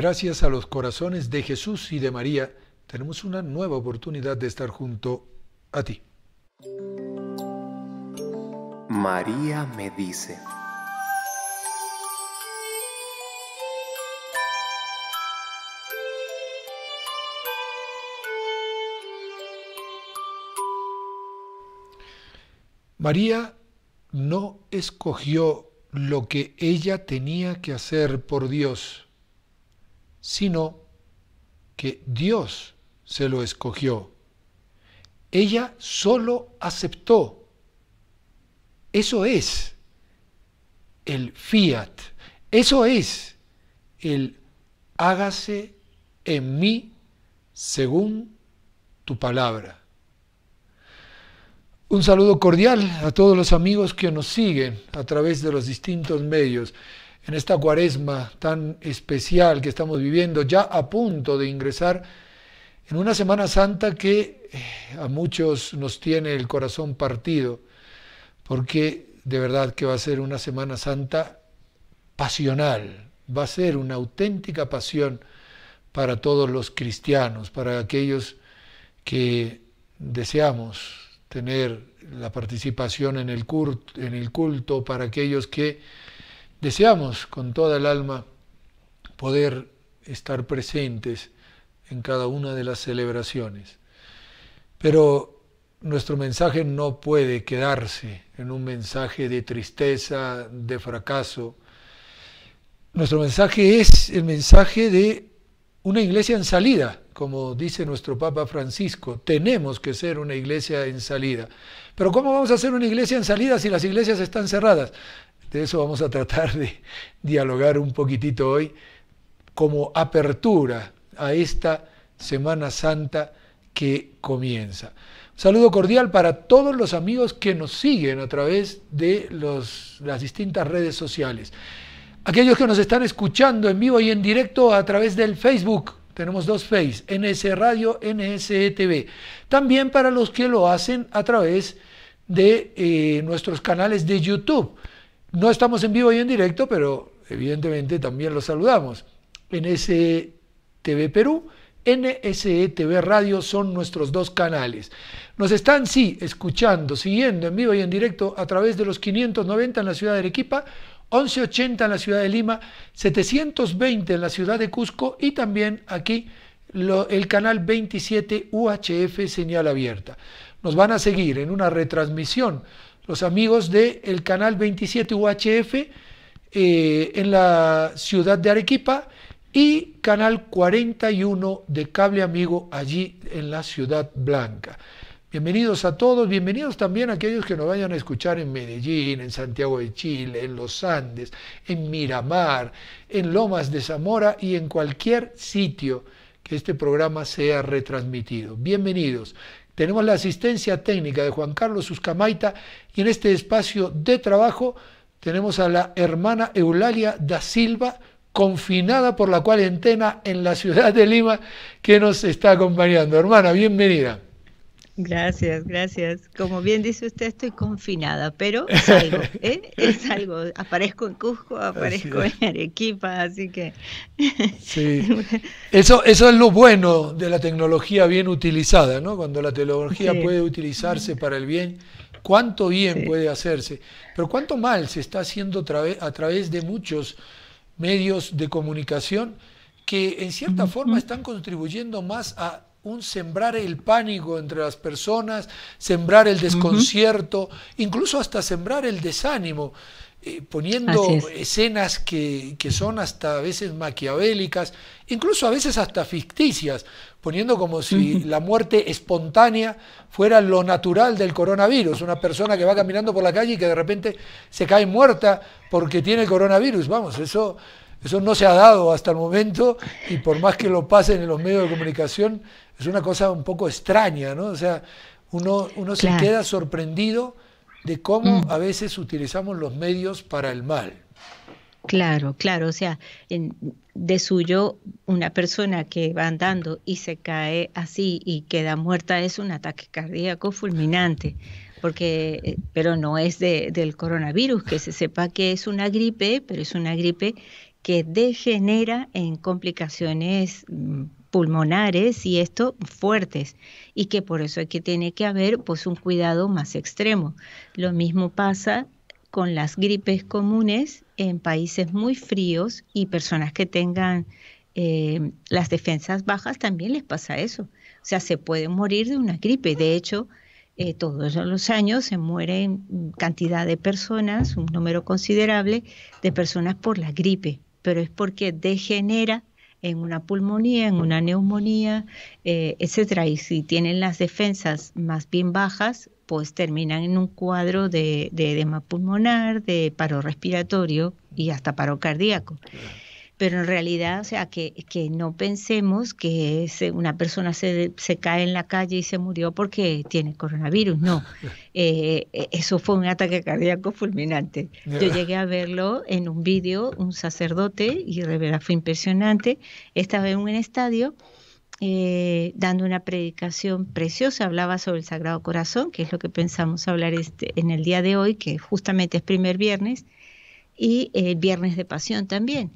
Gracias a los corazones de Jesús y de María, tenemos una nueva oportunidad de estar junto a ti. María me dice. María no escogió lo que ella tenía que hacer por Dios sino que Dios se lo escogió. Ella solo aceptó. Eso es el fiat. Eso es el hágase en mí según tu palabra. Un saludo cordial a todos los amigos que nos siguen a través de los distintos medios en esta cuaresma tan especial que estamos viviendo, ya a punto de ingresar en una Semana Santa que eh, a muchos nos tiene el corazón partido, porque de verdad que va a ser una Semana Santa pasional, va a ser una auténtica pasión para todos los cristianos, para aquellos que deseamos tener la participación en el culto, en el culto para aquellos que Deseamos con toda el alma poder estar presentes en cada una de las celebraciones, pero nuestro mensaje no puede quedarse en un mensaje de tristeza, de fracaso. Nuestro mensaje es el mensaje de una iglesia en salida, como dice nuestro Papa Francisco. Tenemos que ser una iglesia en salida. Pero ¿cómo vamos a ser una iglesia en salida si las iglesias están cerradas? De eso vamos a tratar de dialogar un poquitito hoy como apertura a esta Semana Santa que comienza. saludo cordial para todos los amigos que nos siguen a través de las distintas redes sociales. Aquellos que nos están escuchando en vivo y en directo a través del Facebook, tenemos dos Face, NS Radio, NSTV. E También para los que lo hacen a través de eh, nuestros canales de YouTube. No estamos en vivo y en directo, pero evidentemente también los saludamos. NSE TV Perú, NSE TV Radio son nuestros dos canales. Nos están, sí, escuchando, siguiendo en vivo y en directo a través de los 590 en la ciudad de Arequipa, 1180 en la ciudad de Lima, 720 en la ciudad de Cusco y también aquí el canal 27 UHF señal abierta. Nos van a seguir en una retransmisión los amigos del el canal 27 UHF eh, en la ciudad de Arequipa y canal 41 de Cable Amigo allí en la ciudad blanca. Bienvenidos a todos, bienvenidos también a aquellos que nos vayan a escuchar en Medellín, en Santiago de Chile, en los Andes, en Miramar, en Lomas de Zamora y en cualquier sitio que este programa sea retransmitido. Bienvenidos. Tenemos la asistencia técnica de Juan Carlos Uscamaita y en este espacio de trabajo tenemos a la hermana Eulalia da Silva, confinada por la cuarentena en la ciudad de Lima, que nos está acompañando. Hermana, bienvenida. Gracias, gracias. Como bien dice usted, estoy confinada, pero algo, ¿eh? es algo. Aparezco en Cusco, aparezco en Arequipa, así que. sí. Eso, eso es lo bueno de la tecnología bien utilizada, ¿no? Cuando la tecnología puede utilizarse para el bien, cuánto bien puede hacerse, pero cuánto mal se está haciendo a través de muchos medios de comunicación que en cierta forma están contribuyendo más a un sembrar el pánico entre las personas, sembrar el desconcierto, incluso hasta sembrar el desánimo, eh, poniendo escenas que, son hasta a veces maquiavélicas, incluso a veces hasta ficticias, poniendo como si la muerte espontánea fuera lo natural del coronavirus, una persona que va caminando por la calle y que de repente se cae muerta porque tiene coronavirus, vamos, eso... Eso no se ha dado hasta el momento y por más que lo pasen en los medios de comunicación, es una cosa un poco extraña, ¿no? O sea, uno, uno se queda sorprendido de cómo mm. a veces utilizamos los medios para el mal. Claro, claro, o sea, de suyo una persona que va andando y se cae así y queda muerta es un ataque cardíaco fulminante, porque, eh, pero no es de, del coronavirus, que se sepa que es una gripe, pero es una gripe que degenera en complicaciones mm, pulmonares y esto fuertes y que por eso es que tiene que haber pues un cuidado más extremo. Lo mismo pasa con las gripes comunes en países muy fríos y personas que tengan eh, las defensas bajas también les pasa eso. O sea, se puede morir de una gripe. De hecho, eh, todos los años se mueren cantidad de personas, un número considerable de personas por la gripe, pero es porque degenera en una pulmonía, en una neumonía, etc. Eh, etcétera. Y si tienen las defensas más bien bajas, pues terminan en un cuadro de edema pulmonar, de paro respiratorio y hasta paro cardíaco pero en realidad, o sea, que, que no pensemos que una persona se, se, cae en la calle y se murió porque tiene coronavirus, no. Eh, eh, eso fue un ataque cardíaco fulminante. Yo llegué a verlo en un vídeo, un sacerdote, y de fue impresionante. Estaba en un estadio. Eh, dando una predicación preciosa, hablaba sobre el Sagrado Corazón, que es lo que pensamos hablar este, en el día de hoy, que justamente es primer viernes, y el viernes de pasión también.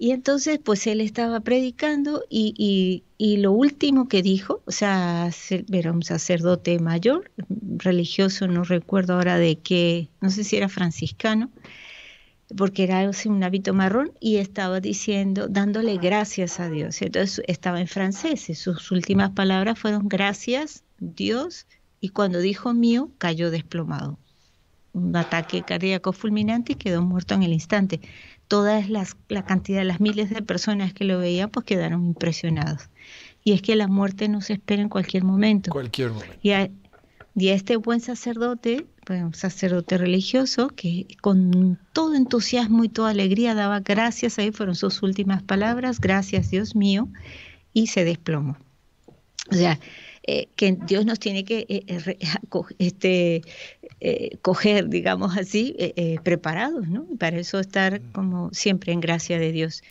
Y entonces, pues él estaba predicando y, y, lo último que dijo, o sea, era un sacerdote mayor, religioso, no recuerdo ahora de qué, no sé si era franciscano, porque era un hábito marrón y estaba diciendo, dándole gracias a Dios. Entonces estaba en francés y sus últimas palabras fueron gracias, Dios, y cuando dijo mío, cayó desplomado. Un ataque cardíaco fulminante y quedó muerto en el instante todas las la cantidad, las miles de personas que lo veían, pues quedaron impresionados. Y es que la muerte nos espera en cualquier momento. Cualquier momento. Y a, este buen sacerdote, pues, sacerdote religioso, que con todo entusiasmo y toda alegría daba gracias, ahí fueron sus últimas palabras, gracias Dios mío, y se desplomó. O sea, eh, que Dios nos tiene que eh, eh, este, coger, digamos así, preparados, ¿no? Para eso estar mm. como siempre en gracia de Dios.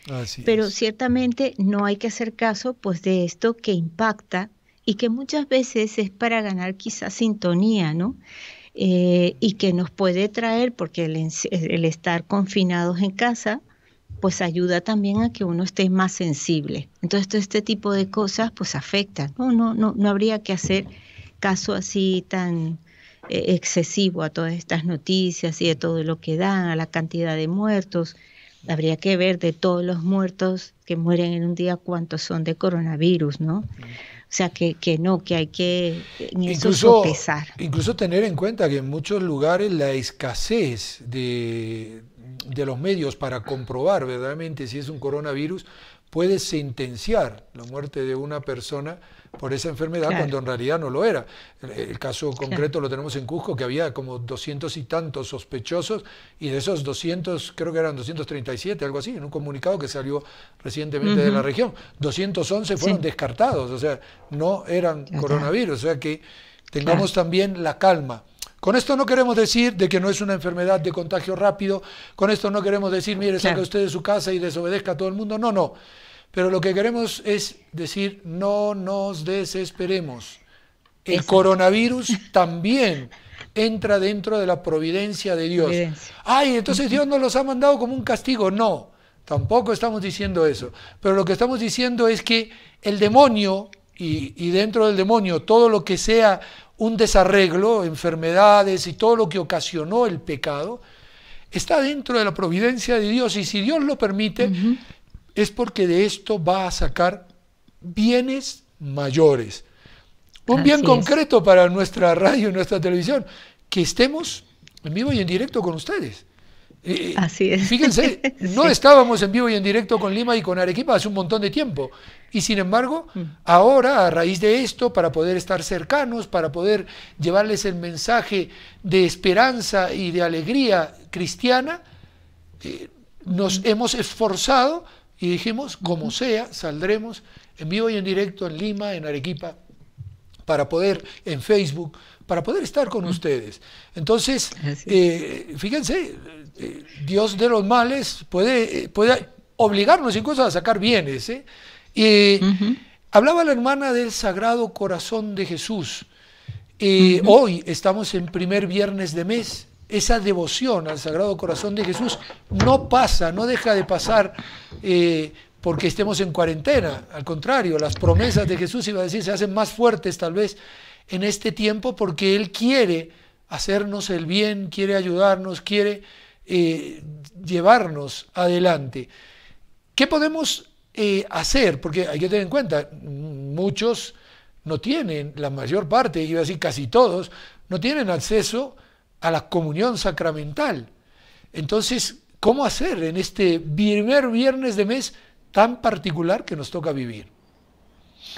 Pero ciertamente no hay que hacer caso pues de esto que impacta y que muchas veces es para ganar quizás sintonía, ¿no? y que nos puede traer, porque el estar confinados en casa, pues ayuda también a que uno esté más sensible. Entonces todo este tipo de cosas pues afectan. No, no, no, no habría que hacer caso así tan eh, excesivo a todas estas noticias y de todo lo que dan, a la cantidad de muertos. Habría que ver de todos los muertos que mueren en un día cuántos son de coronavirus, ¿no? O sea, que, que no, que hay que incluso, Incluso tener en cuenta que en muchos lugares la escasez de, de los medios para comprobar verdaderamente si es un coronavirus, puede sentenciar la muerte de una persona por esa enfermedad cuando en realidad no lo era. El, caso concreto lo tenemos en Cusco, que había como 200 y tantos sospechosos, y de esos 200, creo que eran 237, algo así, en un comunicado que salió recientemente de la región, 211 fueron descartados, o sea, no eran coronavirus, o sea que tengamos también la calma. Con esto no queremos decir de que no es una enfermedad de contagio rápido, con esto no queremos decir, mire, salga usted de su casa y desobedezca a todo el mundo, no, no. Pero lo que queremos es decir, no nos desesperemos. El coronavirus también entra dentro de la providencia de Dios. Ay, entonces Dios nos los ha mandado como un castigo. No, tampoco estamos diciendo eso. Pero lo que estamos diciendo es que el demonio y, dentro del demonio todo lo que sea un desarreglo, enfermedades y todo lo que ocasionó el pecado, está dentro de la providencia de Dios y si Dios lo permite, es porque de esto va a sacar bienes mayores. Un bien concreto para nuestra radio y nuestra televisión, que estemos en vivo y en directo con ustedes. Eh, eh, Así es. Fíjense, no estábamos en vivo y en directo con Lima y con Arequipa hace un montón de tiempo. Y sin embargo, mm. ahora, a raíz de esto, para poder estar cercanos, para poder llevarles el mensaje de esperanza y de alegría cristiana, eh, nos mm. hemos esforzado y dijimos, como sea, saldremos en vivo y en directo en Lima, en Arequipa, para poder, en Facebook, para poder estar con ustedes. Entonces, fíjense, Dios de los males puede, obligarnos incluso a sacar bienes. ¿eh? Y, Hablaba la hermana del Sagrado Corazón de Jesús. Hoy estamos en primer viernes de mes. Esa devoción al Sagrado Corazón de Jesús no pasa, no deja de pasar eh, porque estemos en cuarentena. Al contrario, las promesas de Jesús, iba a decir, se hacen más fuertes tal vez en este tiempo porque Él quiere hacernos el bien, quiere ayudarnos, quiere eh, llevarnos adelante. ¿Qué podemos eh, hacer? Porque hay que tener en cuenta, muchos no tienen, la mayor parte, iba a decir casi todos, no tienen acceso a la comunión sacramental. Entonces, ¿cómo hacer en este primer viernes de mes tan particular que nos toca vivir?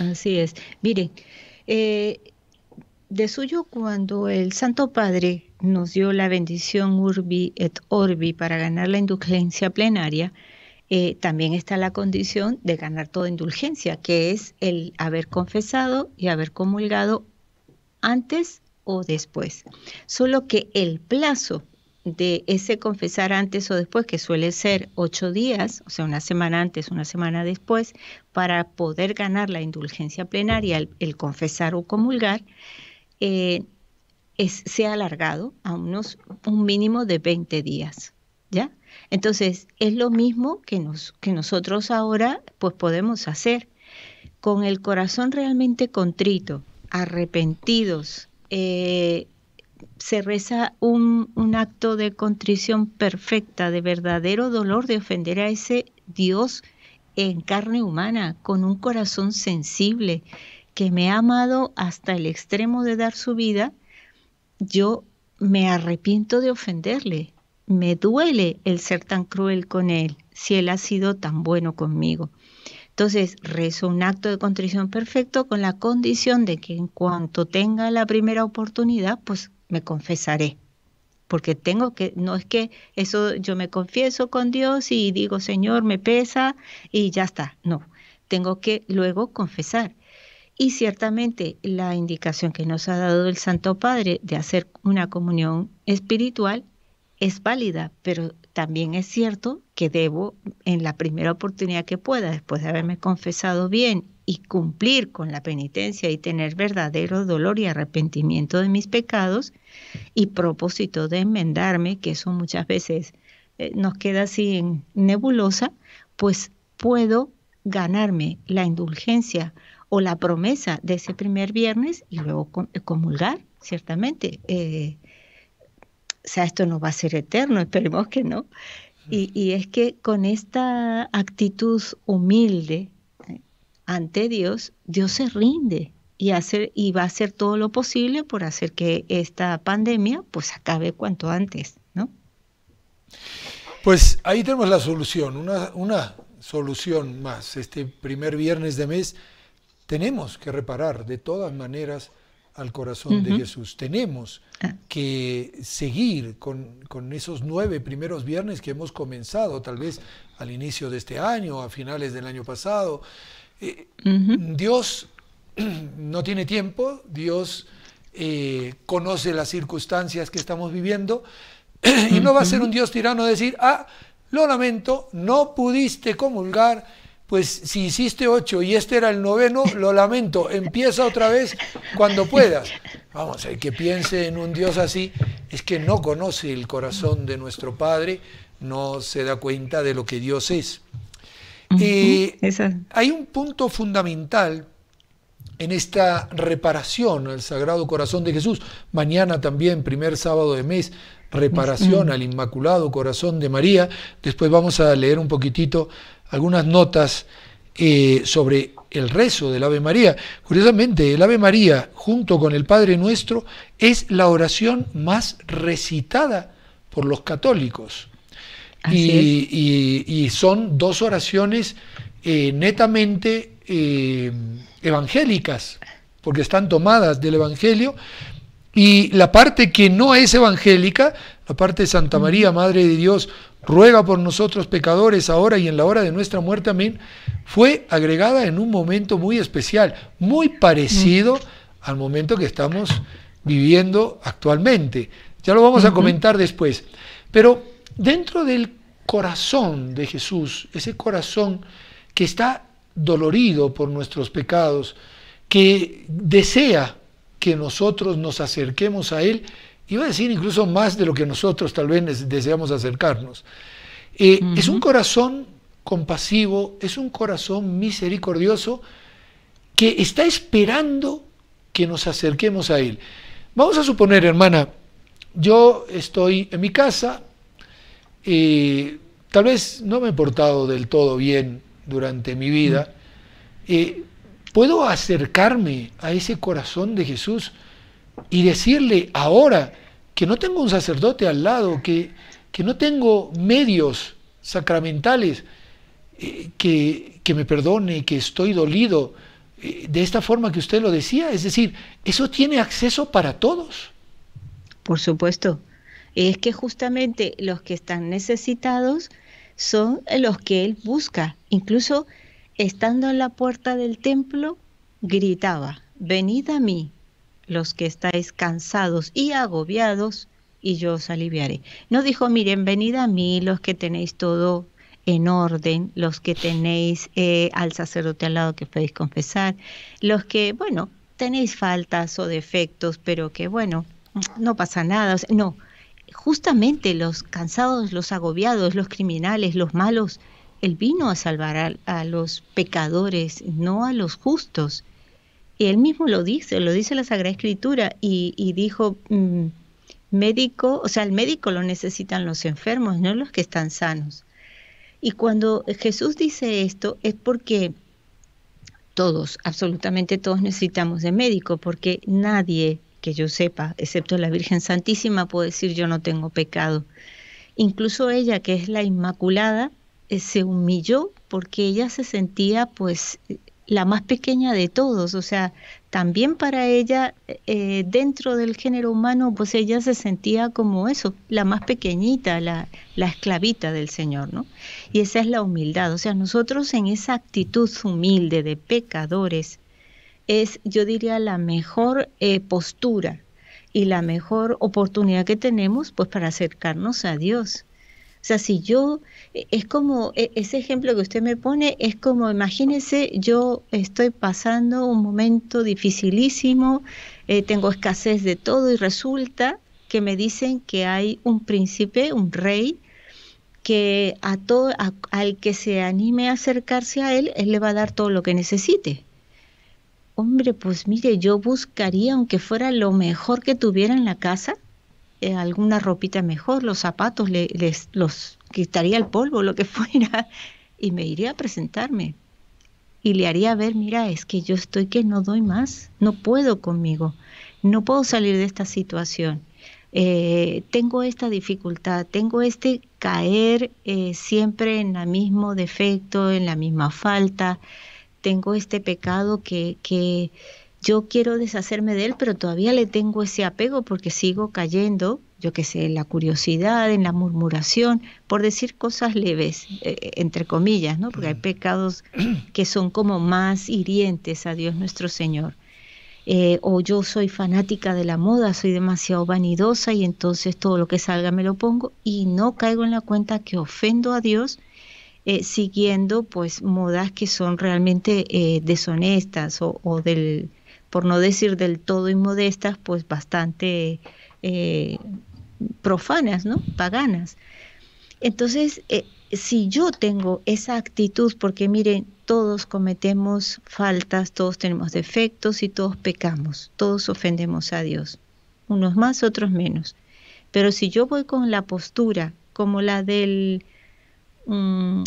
Así es. mire eh, de suyo, cuando el Santo Padre nos dio la bendición urbi et orbi para ganar la indulgencia plenaria, eh, también está la condición de ganar toda indulgencia, que es el haber confesado y haber comulgado antes o después. Solo que el plazo de ese confesar antes o después, que suele ser ocho días, o sea, una semana antes, una semana después, para poder ganar la indulgencia plenaria, el confesar o comulgar, eh, se ha alargado a unos, un mínimo de 20 días. ¿Ya? Entonces, es lo mismo que, nos, que nosotros ahora pues podemos hacer. Con el corazón realmente contrito, arrepentidos, eh, se reza un, un, acto de contrición perfecta, de verdadero dolor de ofender a ese Dios en carne humana, con un corazón sensible, que me ha amado hasta el extremo de dar su vida, yo me arrepiento de ofenderle. Me duele el ser tan cruel con él, si él ha sido tan bueno conmigo. Entonces, rezo un acto de contrición perfecto con la condición de que en cuanto tenga la primera oportunidad, pues me confesaré. Porque tengo que, no es que eso yo me confieso con Dios y digo, Señor, me pesa y ya está. No, tengo que luego confesar. Y ciertamente la indicación que nos ha dado el Santo Padre de hacer una comunión espiritual es válida, pero también es cierto que debo, en la primera oportunidad que pueda, después de haberme confesado bien y cumplir con la penitencia y tener verdadero dolor y arrepentimiento de mis pecados y propósito de enmendarme, que eso muchas veces eh, nos queda así en nebulosa, pues puedo ganarme la indulgencia o la promesa de ese primer viernes y luego eh, comulgar, ciertamente. Eh, o sea, esto no va a ser eterno, esperemos que no. Y, es que con esta actitud humilde eh, ante Dios, Dios se rinde y, y va a hacer todo lo posible por hacer que esta pandemia pues acabe cuanto antes, ¿no? Pues ahí tenemos la solución, una, una solución más. Este primer viernes de mes tenemos que reparar de todas maneras al corazón de Jesús. Tenemos ah. que seguir con, esos nueve primeros viernes que hemos comenzado, tal vez al inicio de este año, a finales del año pasado. Eh, Dios no tiene tiempo, Dios eh, conoce las circunstancias que estamos viviendo y no va a ser un Dios tirano decir, ah, lo lamento, no pudiste comulgar pues si hiciste ocho y este era el noveno, lo lamento, empieza otra vez cuando puedas. Vamos, el que piense en un Dios así es que no conoce el corazón de nuestro Padre, no se da cuenta de lo que Dios es. Y hay un punto fundamental en esta reparación al Sagrado Corazón de Jesús. Mañana también, primer sábado de mes, reparación al Inmaculado Corazón de María. Después vamos a leer un poquitito algunas notas eh, sobre el rezo del Ave María. Curiosamente, el Ave María, junto con el Padre Nuestro, es la oración más recitada por los católicos. Y, son dos oraciones eh, netamente eh, evangélicas, porque están tomadas del Evangelio. Y la parte que no es evangélica, la parte de Santa María, Madre de Dios, ruega por nosotros pecadores, ahora y en la hora de nuestra muerte, amén, fue agregada en un momento muy especial, muy parecido al momento que estamos viviendo actualmente. Ya lo vamos a comentar después. Pero dentro del corazón de Jesús, ese corazón que está dolorido por nuestros pecados, que desea que nosotros nos acerquemos a Él, iba a decir incluso más de lo que nosotros tal vez deseamos acercarnos. Eh, es un corazón compasivo, es un corazón misericordioso que está esperando que nos acerquemos a Él. Vamos a suponer, hermana, yo estoy en mi casa, eh, tal vez no me he portado del todo bien durante mi vida, eh, puedo acercarme a ese corazón de Jesús y decirle ahora que no tengo un sacerdote al lado, que, que no tengo medios sacramentales eh, que, que, me perdone, que estoy dolido, eh, de esta forma que usted lo decía. Es decir, eso tiene acceso para todos. Por supuesto. Es que justamente los que están necesitados son los que él busca. Incluso estando en la puerta del templo, gritaba, venid a mí, los que estáis cansados y agobiados, y yo os aliviaré. No dijo, miren, venid a mí los que tenéis todo en orden, los que tenéis eh, al sacerdote al lado que podéis confesar, los que, bueno, tenéis faltas o defectos, pero que, bueno, no pasa nada. no, justamente los cansados, los agobiados, los criminales, los malos, Él vino a salvar a los pecadores, no a los justos él mismo lo dice, lo dice la Sagrada Escritura y, dijo, mm, médico, o sea, el médico lo necesitan los enfermos, no los que están sanos. Y cuando Jesús dice esto es porque todos, absolutamente todos necesitamos de médico, porque nadie que yo sepa, excepto la Virgen Santísima, puede decir yo no tengo pecado. Incluso ella, que es la Inmaculada, eh, se humilló porque ella se sentía pues la más pequeña de todos, o sea, también para ella, eh, dentro del género humano, pues ella se sentía como eso, la más pequeñita, la, esclavita del Señor, ¿no? Y esa es la humildad, o sea, nosotros en esa actitud humilde de pecadores, es, yo diría, la mejor eh, postura y la mejor oportunidad que tenemos, pues, para acercarnos a Dios. O sea, si yo, eh, es como, e, ese ejemplo que usted me pone, es como, imagínese, yo estoy pasando un momento dificilísimo, eh, tengo escasez de todo y resulta que me dicen que hay un príncipe, un rey, que a todo, al que se anime a acercarse a él, él le va a dar todo lo que necesite. Hombre, pues mire, yo buscaría, aunque fuera lo mejor que tuviera en la casa, eh, alguna ropita mejor, los zapatos, les, los quitaría el polvo, lo que fuera, y me iría a presentarme. Y le haría ver, mira, es que yo estoy que no doy más, no puedo conmigo, no puedo salir de esta situación. Eh, tengo esta dificultad, tengo este caer eh, siempre en el mismo defecto, en la misma falta, tengo este pecado que, que yo quiero deshacerme de él, pero todavía le tengo ese apego porque sigo cayendo, yo qué sé, en la curiosidad, en la murmuración, por decir cosas leves, eh, eh, entre comillas, ¿no? Porque hay mm. pecados que son como más hirientes a Dios nuestro Señor. Eh, o yo soy fanática de la moda, soy demasiado vanidosa y entonces todo lo que salga me lo pongo y no caigo en la cuenta que ofendo a Dios siguiendo pues modas que son realmente deshonestas o, o del, por no decir del todo inmodestas, pues bastante eh, profanas, ¿no? Paganas. Entonces, eh, si yo tengo esa actitud, porque miren, todos cometemos faltas, todos tenemos defectos y todos pecamos, todos ofendemos a Dios, unos más, otros menos. Pero si yo voy con la postura como la del mm,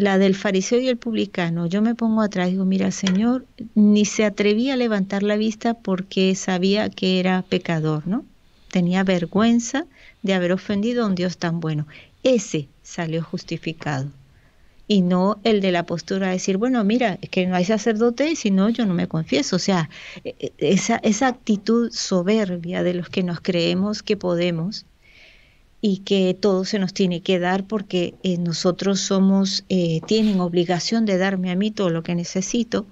la del fariseo y el publicano, yo me pongo atrás y digo, mira, Señor, ni se atrevía a levantar la vista porque sabía que era pecador, ¿no? Tenía vergüenza de haber ofendido a un Dios tan bueno. Ese salió justificado. Y no el de la postura de decir, bueno, mira, es que no hay sacerdote, si no, yo no me confieso. O sea, e, e, esa, esa actitud soberbia de los que nos creemos que podemos y que todo se nos tiene que dar porque eh, nosotros somos, eh, tienen obligación de darme a mí todo lo que necesito.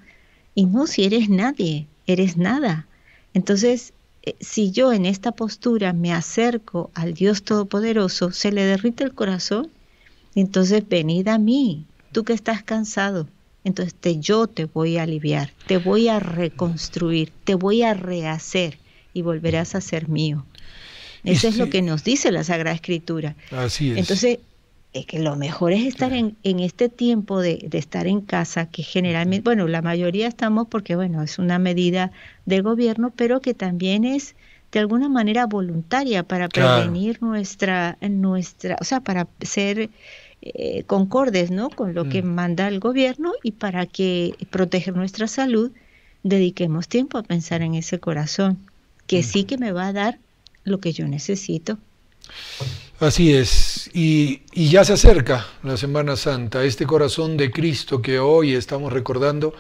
Y no, si eres nadie, eres nada. Entonces, eh, si yo en esta postura me acerco al Dios Todopoderoso, se le derrite el corazón. Entonces, venid a mí, tú que estás cansado. Entonces, yo te voy a aliviar, te voy a reconstruir, te voy a rehacer y volverás a ser mío. Eso es lo que nos dice la Sagrada Escritura. Así es. Entonces, es que lo mejor es estar en, este tiempo de, estar en casa, que generalmente, bueno, la mayoría estamos porque, bueno, es una medida del gobierno, pero que también es de alguna manera voluntaria para prevenir nuestra, nuestra, o sea, para ser eh, concordes, ¿no? Con lo que mm. manda el gobierno y para que proteger nuestra salud, dediquemos tiempo a pensar en ese corazón, que mm. sí que me va a dar lo que yo necesito. Así es, y, ya se acerca la Semana Santa, este corazón de Cristo que hoy estamos recordando,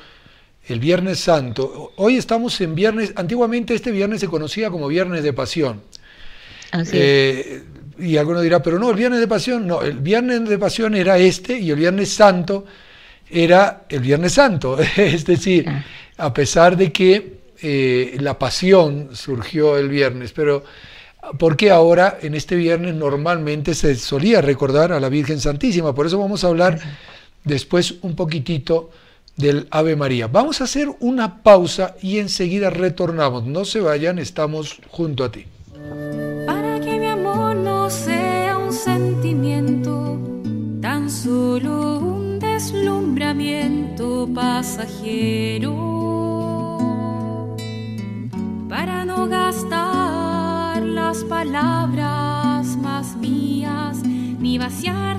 el Viernes Santo. Hoy estamos en viernes, antiguamente este viernes se conocía como Viernes de Pasión. Eh, y alguno dirá, pero no, el Viernes de Pasión, no, el Viernes de Pasión era este y el Viernes Santo era el Viernes Santo. es decir, ah. a pesar de que eh, la pasión surgió el viernes, pero porque ahora en este viernes normalmente se solía recordar a la Virgen Santísima, por eso vamos a hablar después un poquitito del Ave María. Vamos a hacer una pausa y enseguida retornamos. No se vayan, estamos junto a ti. Para que mi amor no sea un sentimiento, tan solo un deslumbramiento pasajero. Para no gastar palabras más mías, ni vaciar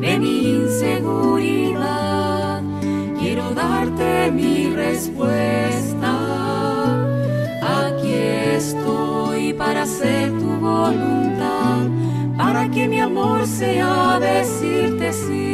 de mi inseguridad. Quiero darte mi respuesta. Aquí estoy para hacer tu voluntad, para que mi amor sea decirte sí.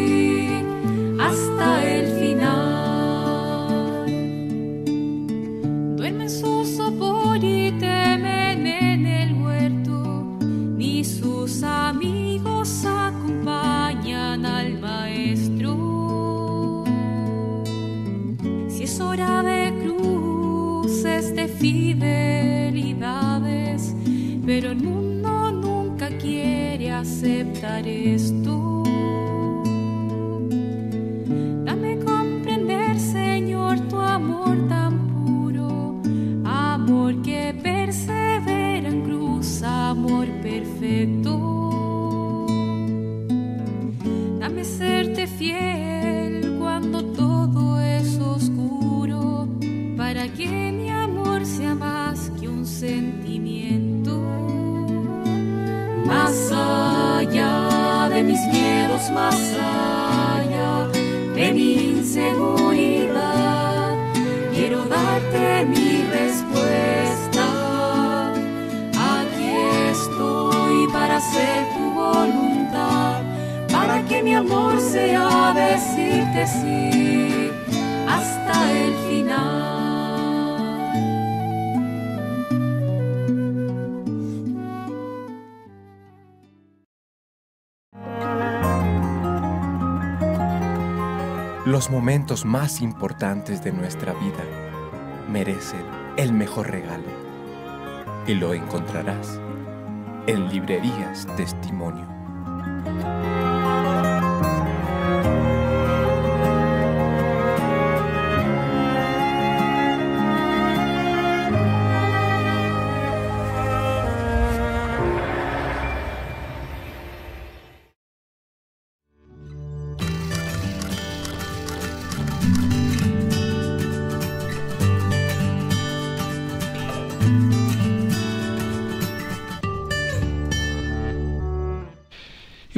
estares tu más allá de mi inseguridad. Quiero darte mi respuesta. Aquí estoy para hacer tu voluntad, para que mi amor sea decirte sí. los momentos más importantes de nuestra vida merecen el mejor regalo. Y lo encontrarás en Librerías Testimonio.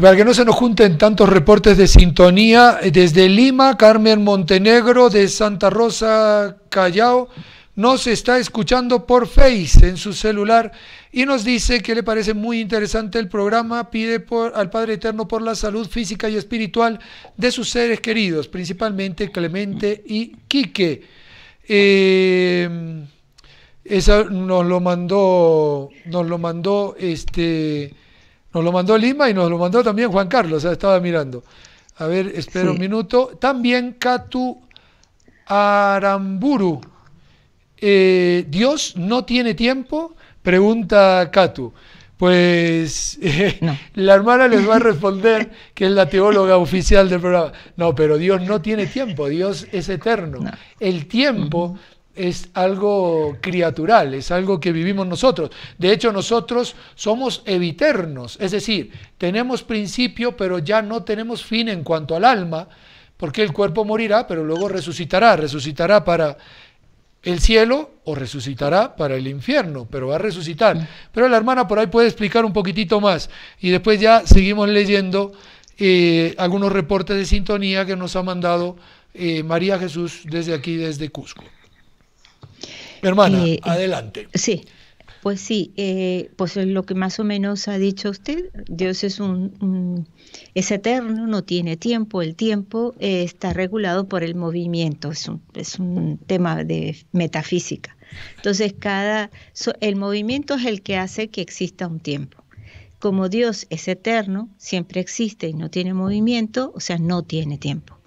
para que no se nos junten tantos reportes de sintonía, eh, desde Lima, Carmen Montenegro, de Santa Rosa, Callao, nos está escuchando por Face en su celular y nos dice que le parece muy interesante el programa, pide al Padre Eterno por la salud física y espiritual de sus seres queridos, principalmente Clemente y Quique. Eh, esa nos lo mandó, nos lo mandó este nos lo mandó Lima y nos lo mandó también Juan Carlos, eh, estaba mirando. A ver, espero un minuto. También Katu Aramburu. Eh, ¿Dios no tiene tiempo? Pregunta Katu. Pues eh, la hermana les va a responder que es la teóloga oficial del programa. No, pero Dios no tiene tiempo, Dios es eterno. El tiempo es algo criatural, es algo que vivimos nosotros. De hecho, nosotros somos eviternos, es decir, tenemos principio, pero ya no tenemos fin en cuanto al alma, porque el cuerpo morirá, pero luego resucitará, resucitará para el cielo o resucitará para el infierno, pero va a resucitar. Pero la hermana por ahí puede explicar un poquitito más y después ya seguimos leyendo eh, algunos reportes de sintonía que nos ha mandado eh, María Jesús desde aquí, desde Cusco hermana, eh, eh, adelante. Sí, pues sí, eh, pues es lo que más o menos ha dicho usted, Dios es un, es eterno, no tiene tiempo, el tiempo está regulado por el movimiento, es un, es un tema de metafísica. Entonces cada el movimiento es el que hace que exista un tiempo. Como Dios es eterno, siempre existe y no tiene movimiento, o sea, no tiene tiempo.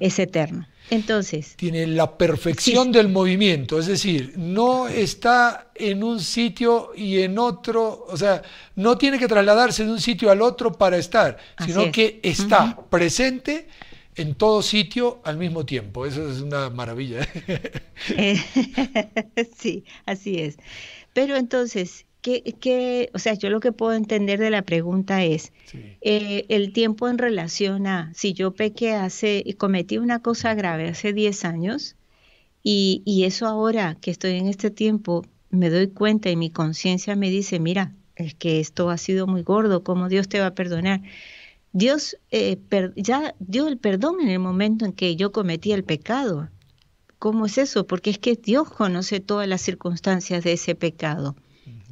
Es eterno. Entonces. Tiene la perfección del movimiento, es decir, no está en un sitio y en otro, o sea, no tiene que trasladarse de un sitio al otro para estar, sino que está presente en todo sitio al mismo tiempo. Eso es una maravilla. Eh, sí, así es. Pero entonces, o sea, yo lo que puedo entender de la pregunta es eh, el tiempo en relación a si yo pequé hace, y cometí una cosa grave hace 10 años y, eso ahora que estoy en este tiempo me doy cuenta y mi conciencia me dice, mira, es que esto ha sido muy gordo, ¿cómo Dios te va a perdonar? Dios eh, ya dio el perdón en el momento en que yo cometí el pecado. ¿Cómo es eso? Porque es que Dios conoce todas las circunstancias de ese pecado.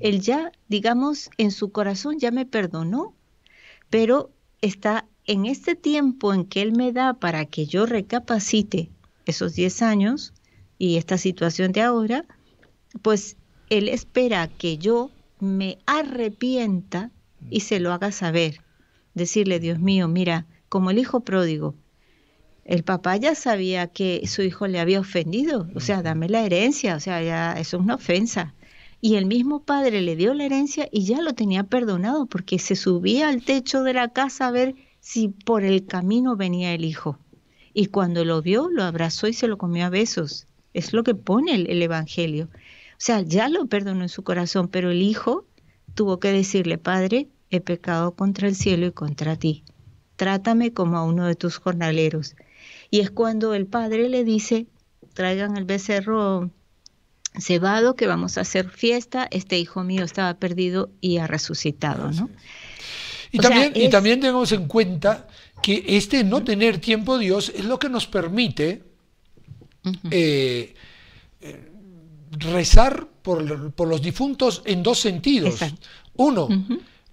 Él ya, digamos, en su corazón ya me perdonó, pero está en este tiempo en que Él me da para que yo recapacite esos 10 años y esta situación de ahora, pues Él espera que yo me arrepienta y se lo haga saber. Decirle, Dios mío, mira, como el hijo pródigo, el papá ya sabía que su hijo le había ofendido, o sea, dame la herencia, o sea, ya eso es una ofensa y el mismo padre le dio la herencia y ya lo tenía perdonado porque se subía al techo de la casa a ver si por el camino venía el hijo. Y cuando lo vio, lo abrazó y se lo comió a besos. Es lo que pone el, Evangelio. O sea, ya lo perdonó en su corazón, pero el hijo tuvo que decirle, Padre, he pecado contra el cielo y contra ti. Trátame como a uno de tus jornaleros. Y es cuando el padre le dice, traigan el becerro cebado, que vamos a hacer fiesta, este hijo mío estaba perdido y ha resucitado, ¿no? Y también, y también tenemos en cuenta que este no tener tiempo Dios es lo que nos permite eh, eh, rezar por, los difuntos en dos sentidos. Uno,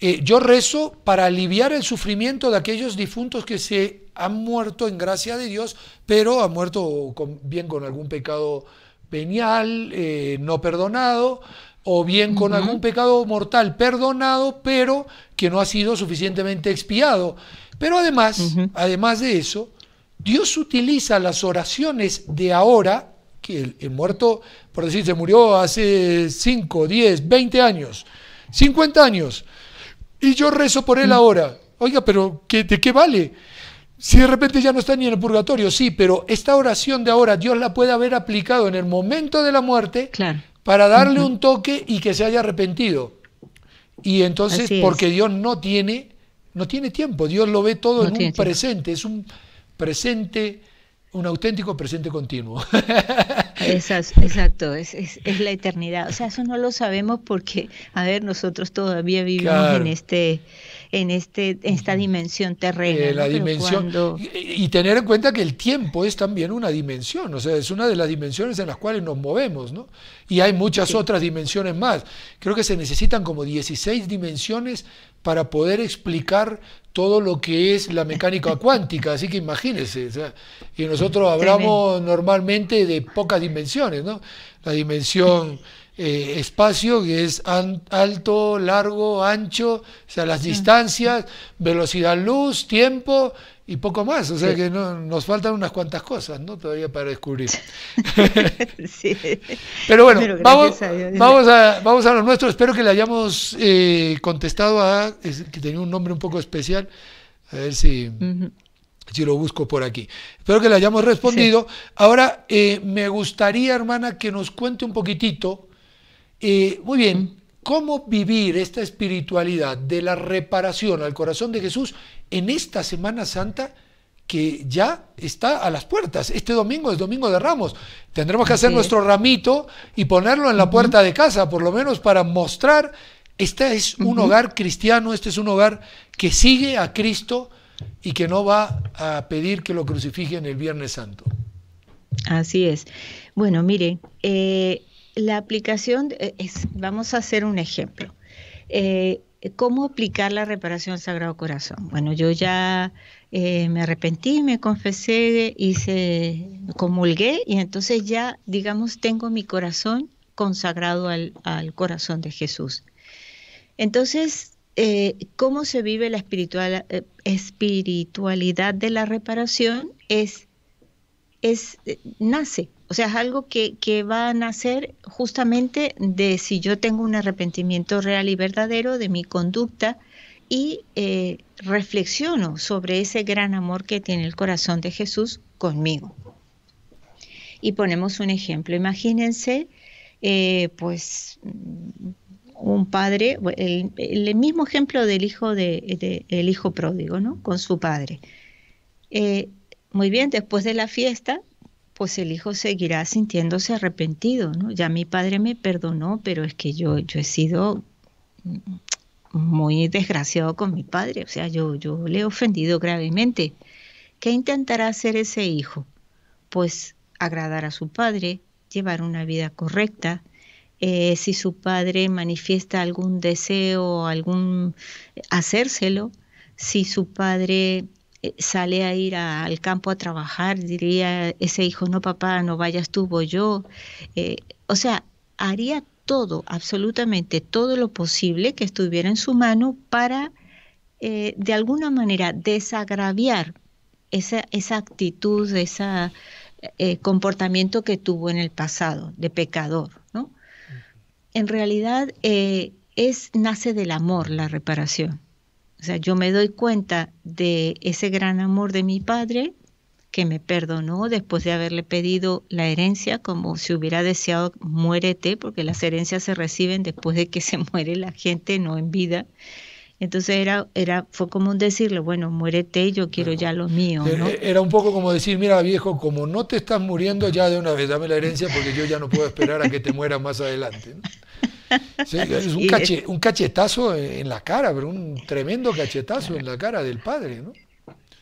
eh, yo rezo para aliviar el sufrimiento de aquellos difuntos que se han muerto en gracia de Dios, pero han muerto bien con algún pecado venial eh, no perdonado, o bien con algún pecado mortal perdonado, pero que no ha sido suficientemente expiado. Pero además, además de eso, Dios utiliza las oraciones de ahora, que el, muerto, por decir, se murió hace 5, 10, 20 años, 50 años, y yo rezo por él ahora. Oiga, pero ¿qué, ¿de qué vale? Si de repente ya no está ni en el purgatorio, sí, pero esta oración de ahora Dios la puede haber aplicado en el momento de la muerte para darle un toque y que se haya arrepentido. Y entonces, porque Dios no tiene, no tiene tiempo, Dios lo ve todo en un presente, es un presente, un auténtico presente continuo. exacto, es, la eternidad. O sea, eso no lo sabemos porque, a ver, nosotros todavía vivimos en este en, este, esta dimensión terrena. Eh, y, tener en cuenta que el tiempo es también una dimensión, o sea, es una de las dimensiones en las cuales nos movemos, ¿no? Y hay muchas otras dimensiones más. Creo que se necesitan como 16 dimensiones para poder explicar todo lo que es la mecánica cuántica, así que imagínense. O sea, y nosotros hablamos normalmente de pocas dimensiones, ¿no? La dimensión eh, espacio que es alto, largo, ancho, o sea, las distancias, velocidad luz, tiempo y poco más. O sea que nos faltan unas cuantas cosas, ¿no? Todavía para descubrir. Pero bueno, vamos, a vamos, a, lo nuestro. Espero que le hayamos eh, contestado a, que tenía un nombre un poco especial. A ver si... si lo busco por aquí. Espero que le hayamos respondido. Ahora, eh, me gustaría, hermana, que nos cuente un poquitito eh, muy bien, ¿cómo vivir esta espiritualidad de la reparación al corazón de Jesús en esta Semana Santa? que ya está a las puertas. Este domingo es domingo de Ramos. Tendremos que hacer nuestro ramito y ponerlo en la puerta de casa, por lo menos para mostrar, este es un hogar cristiano, este es un hogar que sigue a Cristo y que no va a pedir que lo crucifiquen el Viernes Santo. Así es. Bueno, mire, eh, la aplicación, eh, es, vamos a hacer un ejemplo. Eh, ¿Cómo aplicar la reparación al Sagrado Corazón? Bueno, yo ya eh, me arrepentí, me confesé, hice, comulgué y entonces ya, digamos, tengo mi corazón consagrado al, corazón de Jesús. Entonces, ¿cómo se vive la espiritualidad de la reparación? Es, es nace o sea, es algo que, va a nacer justamente de si yo tengo un arrepentimiento real y verdadero de mi conducta y eh, reflexiono sobre ese gran amor que tiene el corazón de Jesús conmigo. Y ponemos un ejemplo. Imagínense, eh, pues, un padre, el, mismo ejemplo del hijo de, el hijo pródigo, ¿no? Con su padre. Eh, muy bien, después de la fiesta, pues el hijo seguirá sintiéndose arrepentido, ¿no? Ya mi padre me perdonó, pero es que yo, yo he sido mm, muy desgraciado con mi padre, o sea, yo, yo le he ofendido gravemente. ¿Qué intentará hacer ese hijo? Pues agradar a su padre, llevar una vida correcta. Eh, si su padre manifiesta algún deseo, algún eh, hacérselo, si su padre eh, sale a ir al campo a trabajar, diría ese hijo, no papá, no vayas tú, voy yo. Eh, o sea, haría todo, absolutamente todo lo posible que estuviera en su mano para, eh, de alguna manera, desagraviar esa, actitud, ese comportamiento que tuvo en el pasado, de pecador. En realidad, es, nace del amor la reparación. O sea, yo me doy cuenta de ese gran amor de mi padre que me perdonó después de haberle pedido la herencia, como si hubiera deseado muérete, porque las herencias se reciben después de que se muere la gente, no en vida. Entonces era, era, fue como decirle, bueno, muérete, yo quiero ya lo mío. Eh, eh, era un poco como decir, mira viejo, como no te estás muriendo ya de una vez, dame la herencia porque yo ya no puedo esperar a que te mueras más adelante. es un, cachetazo en la cara, pero un tremendo cachetazo en la cara del padre, ¿no?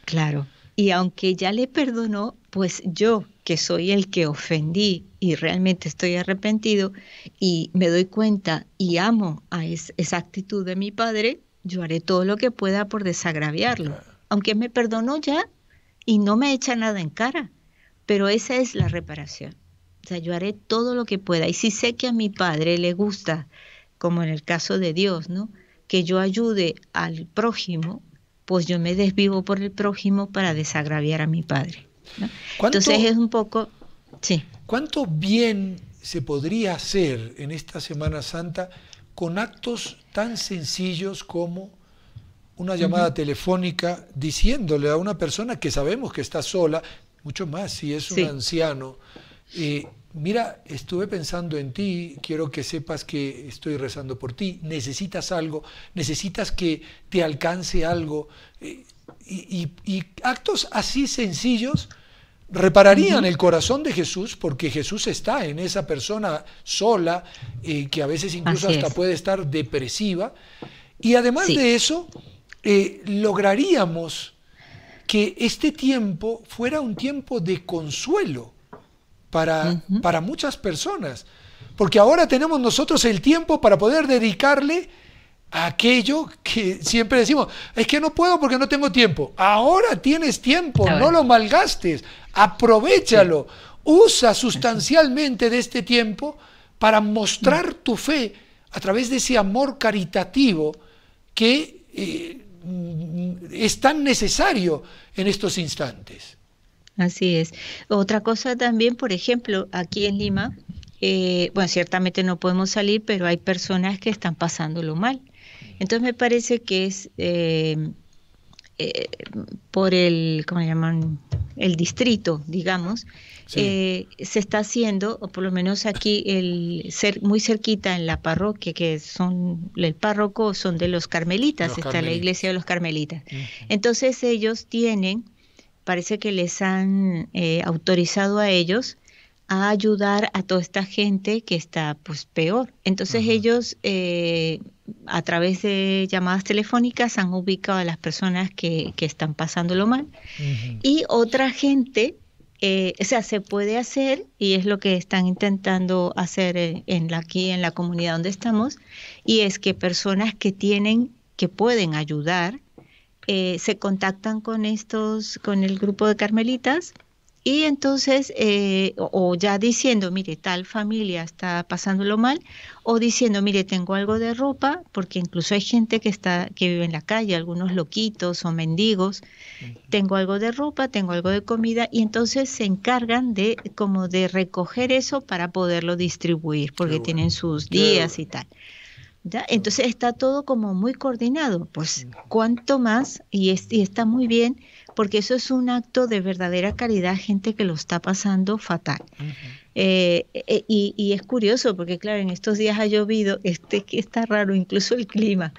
Claro. Y aunque ya le perdonó, pues yo, que soy el que ofendí y realmente estoy arrepentido y me doy cuenta y amo a esa actitud de mi padre, yo haré todo lo que pueda por desagraviarlo. Aunque me perdonó ya y no me echa nada en cara, pero esa es la reparación yo haré todo lo que pueda. Y si sé que a mi padre le gusta, como en el caso de Dios, ¿no? Que yo ayude al prójimo, pues yo me desvivo por el prójimo para desagraviar a mi padre. Entonces es un poco. ¿Cuánto bien se podría hacer en esta Semana Santa con actos tan sencillos como una llamada telefónica diciéndole a una persona que sabemos que está sola, mucho más si es un anciano, y eh, mira, estuve pensando en ti, quiero que sepas que estoy rezando por ti, necesitas algo, necesitas que te alcance algo. Eh, y, actos así sencillos repararían el corazón de Jesús porque Jesús está en esa persona sola, eh, que a veces incluso hasta puede estar depresiva. Y además de eso, eh, lograríamos que este tiempo fuera un tiempo de consuelo para, para muchas personas. Porque ahora tenemos nosotros el tiempo para poder dedicarle a aquello que siempre decimos, es que no puedo porque no tengo tiempo. Ahora tienes tiempo, no lo malgastes, aprovechalo, usa sustancialmente de este tiempo para mostrar mm. tu fe a través de ese amor caritativo que eh, mm, mm, es tan necesario en estos instantes. Así es. Otra cosa también, por ejemplo, aquí en Lima, eh, bueno, ciertamente no podemos salir, pero hay personas que están pasándolo mal. Entonces me parece que es eh, eh, por el, ¿cómo llaman? El distrito, digamos, se está haciendo, o por lo menos aquí, el ser muy cerquita en la parroquia, que son el párroco, son de los carmelitas, está la iglesia de los carmelitas. Entonces ellos tienen parece que les han eh, autorizado a ellos a ayudar a toda esta gente que está pues peor. Entonces ellos eh, a través de llamadas telefónicas han ubicado a las personas que, que están lo mal y otra gente, eh, o sea, se puede hacer y es lo que están intentando hacer aquí en la comunidad donde estamos y es que personas que tienen, que pueden ayudar, eh, se contactan con estos, con el grupo de carmelitas y entonces, eh, o ya diciendo, mire, tal familia está pasándolo mal, o diciendo, mire, tengo algo de ropa, porque incluso hay gente que, está, que vive en la calle, algunos loquitos o mendigos, tengo algo de ropa, tengo algo de comida, y entonces se encargan de como de recoger eso para poderlo distribuir, porque tienen sus días y tal. Entonces está todo como muy coordinado, pues cuanto más, y, está muy bien, porque eso es un acto de verdadera caridad, gente que lo está pasando fatal. Eh, eh, y, es curioso, porque claro, en estos días ha llovido, este que está raro, incluso el clima,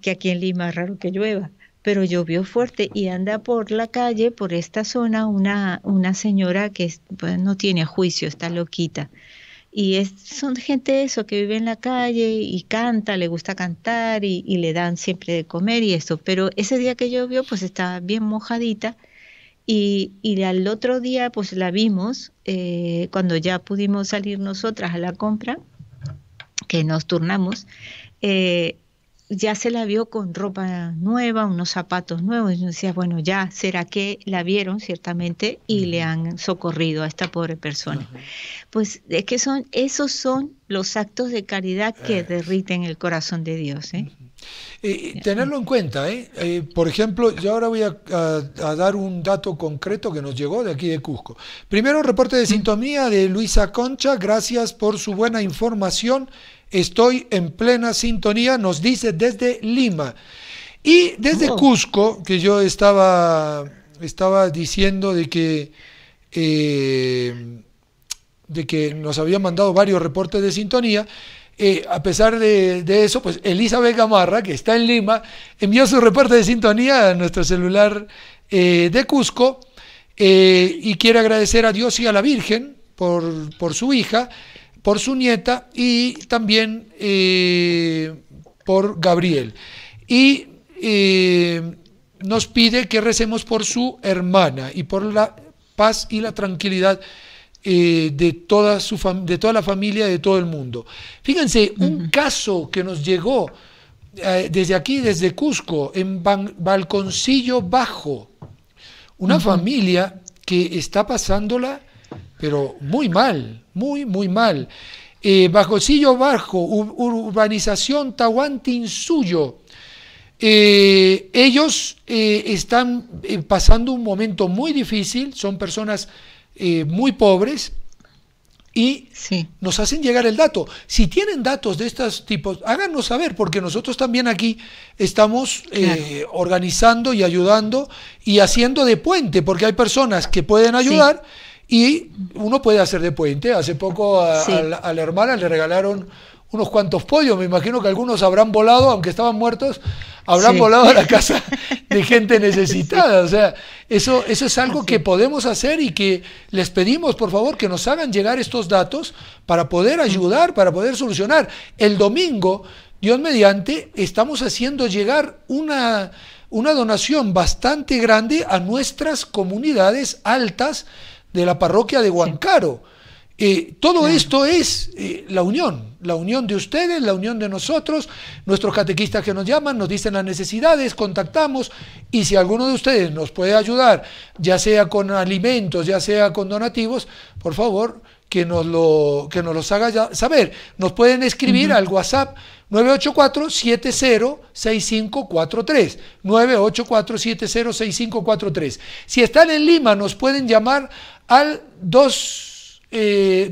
que aquí en Lima es raro que llueva, pero llovió fuerte y anda por la calle, por esta zona, una, señora que pues, no tiene juicio, está loquita y es, son gente eso, que vive en la calle y canta, le gusta cantar y, le dan siempre de comer y eso. Pero ese día que llovió, pues estaba bien mojadita. Y, al otro día, pues la vimos eh, cuando ya pudimos salir nosotras a la compra, que nos turnamos. Eh, ya se la vio con ropa nueva, unos zapatos nuevos. Y decía, bueno, ya, ¿será que la vieron ciertamente y le han socorrido a esta pobre persona? Pues es que son, esos son los actos de caridad que derriten el corazón de Dios. ¿eh? tenerlo en cuenta, ¿eh? ¿eh? por ejemplo, yo ahora voy a, dar un dato concreto que nos llegó de aquí de Cusco. Primero, reporte de sintomía de Luisa Concha, gracias por su buena información Estoy en plena sintonía, nos dice desde Lima. Y desde oh. Cusco, que yo estaba, estaba diciendo de que, eh, de que nos había mandado varios reportes de sintonía, eh, a pesar de, eso, pues Elizabeth Gamarra, que está en Lima, envió su reporte de sintonía a nuestro celular eh, de Cusco y quiere agradecer a Dios y a la Virgen por, por su hija por su nieta y también eh, por Gabriel. Y eh, nos pide que recemos por su hermana y por la paz y la tranquilidad eh, de, toda su de toda la familia, de todo el mundo. Fíjense, un caso que nos llegó desde aquí, desde Cusco, en Balconcillo Bajo, una familia que está pasándola pero muy mal, muy, muy mal. Eh, Bajo, urbanización Tahuantinsuyo. suyo, eh, ellos eh, están eh, pasando un momento muy difícil, son personas muy pobres y nos hacen llegar el dato. Si tienen datos de estos tipos, háganos saber, porque nosotros también aquí estamos organizando y ayudando y haciendo de puente, porque hay personas que pueden ayudar. Y uno puede hacer de puente. Hace poco a, la, hermana le regalaron unos cuantos pollos. Me imagino que algunos habrán volado, aunque estaban muertos, habrán volado a la casa de gente necesitada. O sea, eso, eso es algo que podemos hacer y que les pedimos, por favor, que nos hagan llegar estos datos para poder ayudar, para poder solucionar. El domingo, Dios mediante, estamos haciendo llegar una, una donación bastante grande a nuestras comunidades altas de la parroquia de Huancaro. Eh, todo esto es eh, la unión, la unión de ustedes, la unión de nosotros, nuestros catequistas que nos llaman, nos dicen las necesidades, contactamos y si alguno de ustedes nos puede ayudar, ya sea con alimentos, ya sea con donativos, por favor que nos lo, que nos los haga saber. Nos pueden escribir al WhatsApp 984-706543. 984-706543. Si están en Lima, nos pueden llamar al 2. 240-0039, eh,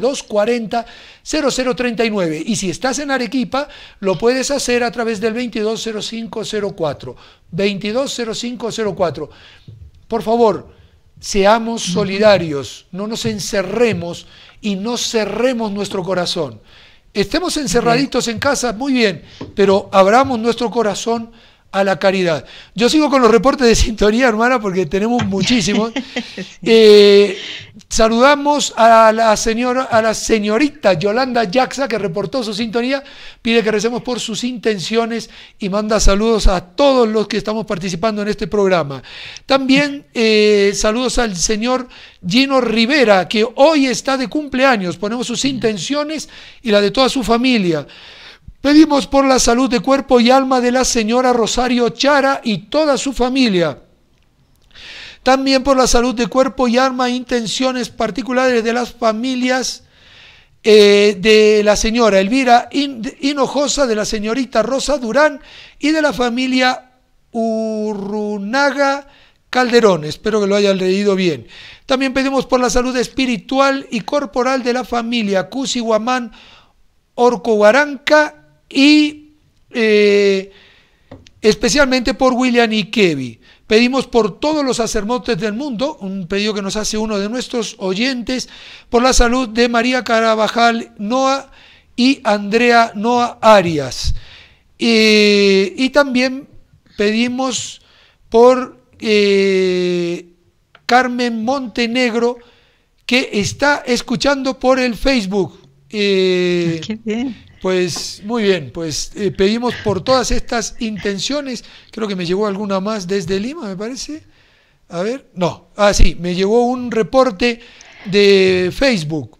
240-0039. Y si estás en Arequipa, lo puedes hacer a través del 220504, 220504. Por favor, seamos solidarios, no nos encerremos y no cerremos nuestro corazón. Estemos encerraditos en casa, muy bien, pero abramos nuestro corazón a la caridad. Yo sigo con los reportes de sintonía, hermana, porque tenemos muchísimos. Eh, saludamos a la señora, a la señorita Yolanda Jaxa, que reportó su sintonía, pide que recemos por sus intenciones y manda saludos a todos los que estamos participando en este programa. También eh, saludos al señor Gino Rivera, que hoy está de cumpleaños. Ponemos sus intenciones y la de toda su familia. Pedimos por la salud de cuerpo y alma de la señora Rosario Chara y toda su familia. También por la salud de cuerpo y alma e intenciones particulares de las familias eh, de la señora Elvira Hinojosa, de la señorita Rosa Durán y de la familia Urrunaga Calderón. Espero que lo hayan leído bien. También pedimos por la salud espiritual y corporal de la familia Cusi Guamán y eh, especialmente por William y Kevin. Pedimos por todos los sacerdotes del mundo, un pedido que nos hace uno de nuestros oyentes, por la salud de María Carabajal Noa y Andrea Noa Arias. Eh, y también pedimos por eh, Carmen Montenegro, que está escuchando por el Facebook. bien. Pues muy bien, pues eh, pedimos por todas estas intenciones, creo que me llegó alguna más desde Lima, me parece. A ver, no, ah, sí, me llegó un reporte de Facebook.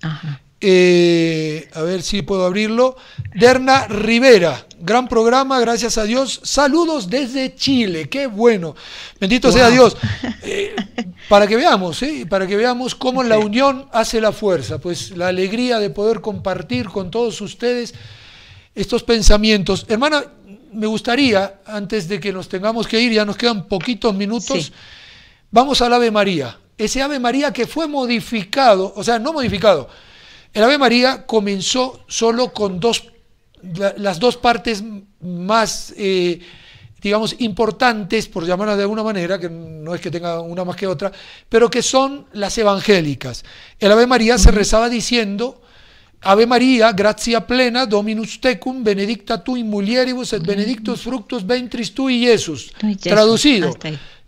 Ajá. Eh, a ver si puedo abrirlo. Derna Rivera, gran programa, gracias a Dios. Saludos desde Chile, qué bueno. Bendito sea Dios. Eh, para que veamos, ¿eh? para que veamos cómo la unión hace la fuerza, pues la alegría de poder compartir con todos ustedes estos pensamientos. Hermana, me gustaría, antes de que nos tengamos que ir, ya nos quedan poquitos minutos, vamos al Ave María. Ese Ave María que fue modificado, o sea, no modificado, el Ave María comenzó solo con dos, las dos partes más, eh, digamos, importantes, por llamarlas de alguna manera, que no es que tenga una más que otra, pero que son las evangélicas. El Ave María se rezaba diciendo, Ave María, gracia plena, Dominus tecum, benedicta tu in mulieribus et benedictus fructus ventris tui, Jesus. Traducido,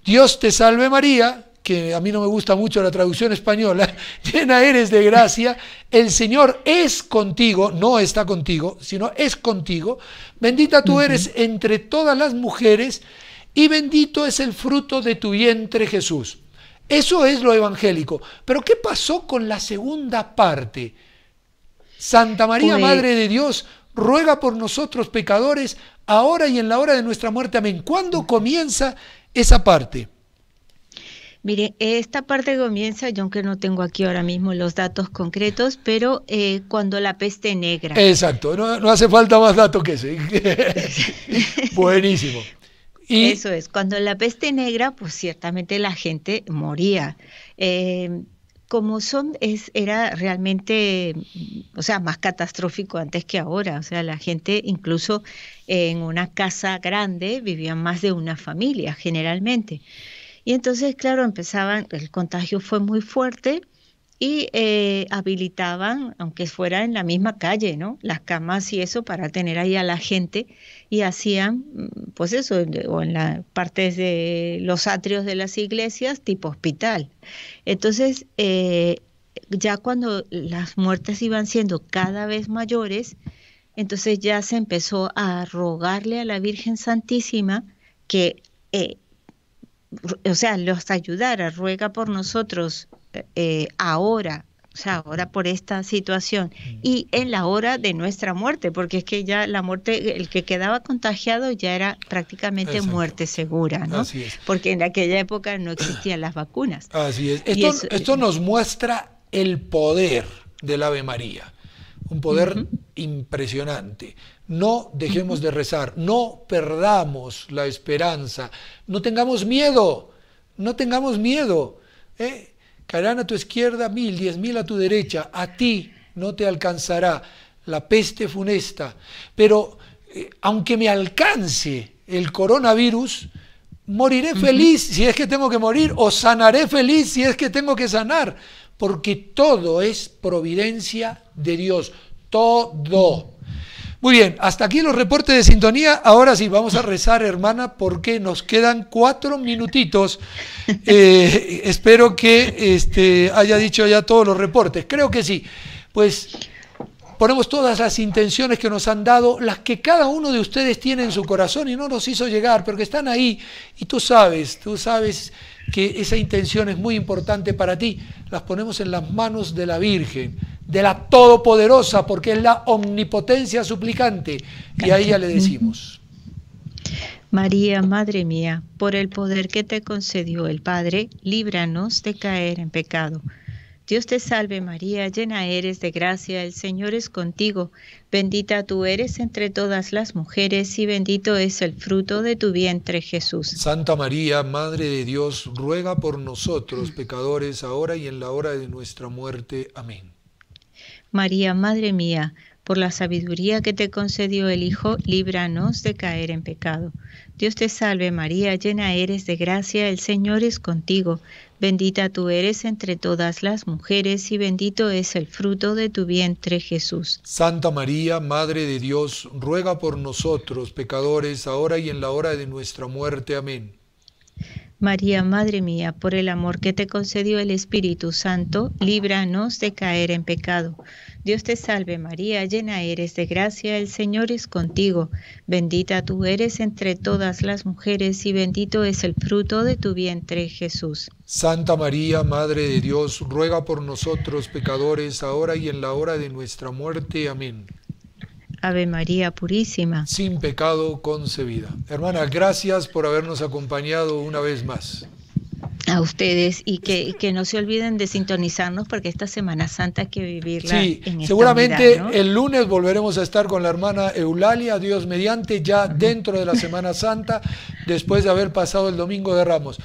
Dios te salve María, que a mí no me gusta mucho la traducción española, llena eres de gracia, el Señor es contigo, no está contigo, sino es contigo, bendita tú eres entre todas las mujeres y bendito es el fruto de tu vientre Jesús. Eso es lo evangélico. Pero ¿qué pasó con la segunda parte? Santa María, Madre de Dios, ruega por nosotros pecadores, ahora y en la hora de nuestra muerte. Amén. ¿Cuándo comienza esa parte? Mire, esta parte comienza, yo aunque no tengo aquí ahora mismo los datos concretos, pero eh, cuando la peste negra. Exacto, no, hace falta más datos que ese. Buenísimo. Eso es, cuando la peste negra, pues ciertamente la gente moría. Em, como son, es, era realmente, o sea, más catastrófico antes que ahora. O sea, la gente incluso en una casa grande vivía más de una familia generalmente. Y entonces, claro, empezaban, el contagio fue muy fuerte y eh, habilitaban, aunque fuera en la misma calle, ¿no? Las camas y eso para tener ahí a la gente y hacían, mm, pues eso, o en las partes de los atrios de las iglesias, tipo hospital. Entonces, eh, ya cuando las muertes iban siendo cada vez mayores, entonces ya se empezó a rogarle a la Virgen Santísima que eh, o sea, los ayudara, ruega por nosotros eh, eh, ahora, o sea, ahora por esta situación mm. y en la hora de nuestra muerte, porque es que ya la muerte, el que quedaba contagiado ya era prácticamente muerte segura, ¿no? Así es. Porque en aquella época no existían las vacunas. Así es. Eh, esto, nos muestra el poder del Ave María, un poder impresionante. No dejemos de rezar, no perdamos la esperanza, no tengamos miedo, no tengamos miedo. ¿eh? Caerán a tu izquierda mil, diez mil a tu derecha, a ti no te alcanzará la peste funesta. Pero eh, aunque me alcance el coronavirus, moriré feliz si es que tengo que morir o sanaré feliz si es que tengo que sanar, porque todo es providencia de Dios, todo. Muy bien, hasta aquí los reportes de sintonía. Ahora sí, vamos a rezar, hermana, porque nos quedan cuatro minutitos. Eh, espero que este, haya dicho ya todos los reportes. Creo que sí. Pues ponemos todas las intenciones que nos han dado, las que cada uno de ustedes tiene en su corazón y no nos hizo llegar, pero que están ahí. Y tú sabes, tú sabes que esa intención es muy importante para ti. Las ponemos en las manos de la Virgen de la todopoderosa, porque es la omnipotencia suplicante. Y a ella le decimos. María, Madre mía, por el poder que te concedió el Padre, líbranos de caer en pecado. Dios te salve María, llena eres de gracia, el Señor es contigo, bendita tú eres entre todas las mujeres y bendito es el fruto de tu vientre Jesús. Santa María, Madre de Dios, ruega por nosotros pecadores, ahora y en la hora de nuestra muerte. Amén. María, Madre mía, por la sabiduría que te concedió el Hijo, líbranos de caer en pecado. Dios te salve María, llena eres de gracia, el Señor es contigo. Bendita tú eres entre todas las mujeres y bendito es el fruto de tu vientre Jesús. Santa María, Madre de Dios, ruega por nosotros pecadores, ahora y en la hora de nuestra muerte. Amén. María, Madre mía, por el amor que te concedió el Espíritu Santo, líbranos de caer en pecado. Dios te salve María, llena eres de gracia, el Señor es contigo. Bendita tú eres entre todas las mujeres y bendito es el fruto de tu vientre, Jesús. Santa María, Madre de Dios, ruega por nosotros pecadores, ahora y en la hora de nuestra muerte. Amén. Ave María Purísima. Sin pecado concebida. Hermana, gracias por habernos acompañado una vez más a ustedes y que, no se olviden de sintonizarnos porque esta Semana Santa hay que vivirla. Sí, seguramente el lunes volveremos a estar con la hermana Eulalia, Dios mediante, ya dentro de la Semana Santa, después de haber pasado el Domingo de Ramos.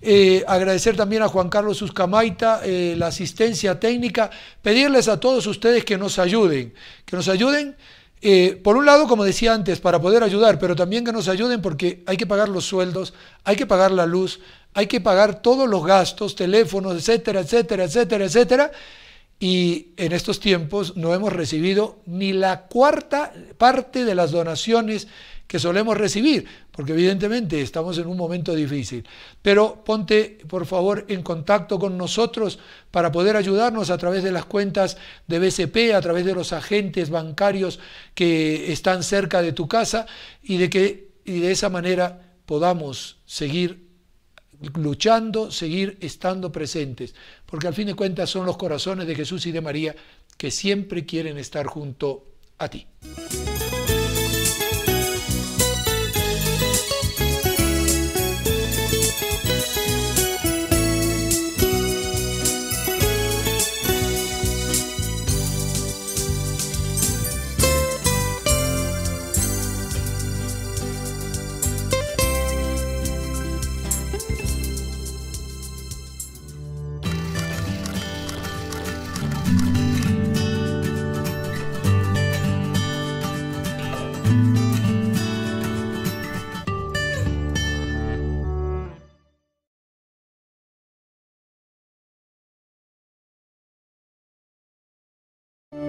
Eh, agradecer también a Juan Carlos Suscamaita eh, la asistencia técnica, pedirles a todos ustedes que nos ayuden, que nos ayuden eh, por un lado, como decía antes, para poder ayudar, pero también que nos ayuden porque hay que pagar los sueldos, hay que pagar la luz, hay que pagar todos los gastos, teléfonos, etcétera, etcétera, etcétera, etcétera. Y en estos tiempos no hemos recibido ni la cuarta parte de las donaciones que solemos recibir, porque evidentemente estamos en un momento difícil. Pero ponte, por favor, en contacto con nosotros para poder ayudarnos a través de las cuentas de BCP, a través de los agentes bancarios que están cerca de tu casa y de que y de esa manera podamos seguir luchando, seguir estando presentes, porque al fin de cuentas son los corazones de Jesús y de María que siempre quieren estar junto a ti.